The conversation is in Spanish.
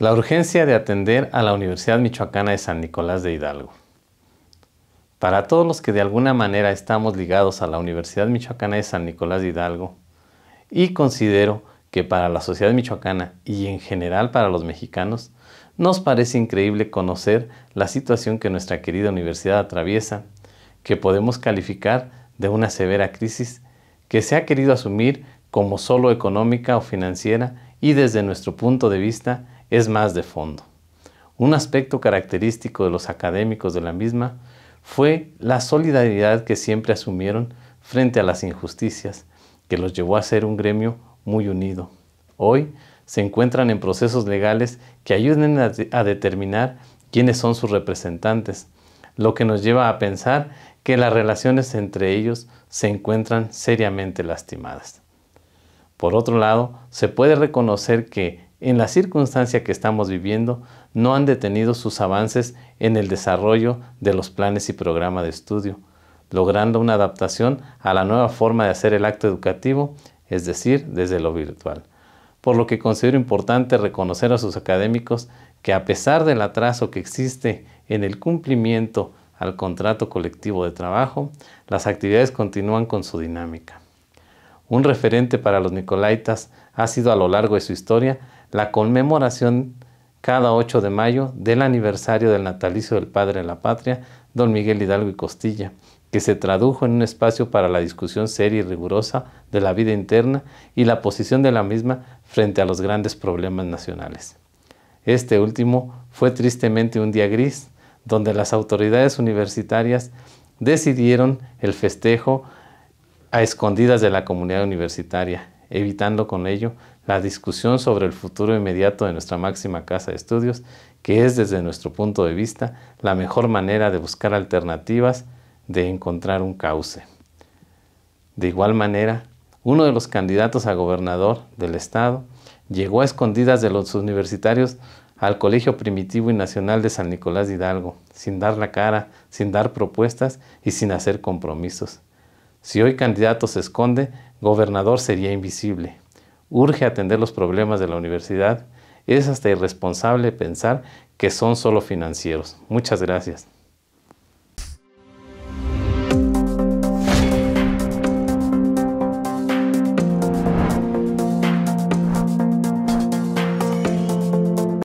La urgencia de atender a la Universidad Michoacana de San Nicolás de Hidalgo. Para todos los que de alguna manera estamos ligados a la Universidad Michoacana de San Nicolás de Hidalgo, y considero que para la sociedad michoacana y en general para los mexicanos, nos parece increíble conocer la situación que nuestra querida universidad atraviesa, que podemos calificar de una severa crisis que se ha querido asumir como solo económica o financiera y desde nuestro punto de vista es más de fondo. Un aspecto característico de los académicos de la misma fue la solidaridad que siempre asumieron frente a las injusticias, que los llevó a ser un gremio muy unido. Hoy se encuentran en procesos legales que ayuden a, determinar quiénes son sus representantes, lo que nos lleva a pensar que las relaciones entre ellos se encuentran seriamente lastimadas. Por otro lado, se puede reconocer que en la circunstancia que estamos viviendo, no han detenido sus avances en el desarrollo de los planes y programas de estudio, logrando una adaptación a la nueva forma de hacer el acto educativo, es decir, desde lo virtual. Por lo que considero importante reconocer a sus académicos que a pesar del atraso que existe en el cumplimiento al contrato colectivo de trabajo, las actividades continúan con su dinámica. Un referente para los Nicolaitas ha sido a lo largo de su historia la conmemoración cada 8 de mayo del aniversario del natalicio del Padre de la Patria, don Miguel Hidalgo y Costilla, que se tradujo en un espacio para la discusión seria y rigurosa de la vida interna y la posición de la misma frente a los grandes problemas nacionales. Este último fue tristemente un día gris, donde las autoridades universitarias decidieron el festejo a escondidas de la comunidad universitaria evitando con ello la discusión sobre el futuro inmediato de nuestra máxima casa de estudios, que es desde nuestro punto de vista la mejor manera de buscar alternativas, de encontrar un cauce. De igual manera, uno de los candidatos a gobernador del estado llegó a escondidas de los universitarios al Colegio Primitivo y Nacional de San Nicolás de Hidalgo, sin dar la cara, sin dar propuestas y sin hacer compromisos. Si hoy candidato se esconde, gobernador sería invisible. Urge atender los problemas de la universidad. Es hasta irresponsable pensar que son solo financieros. Muchas gracias.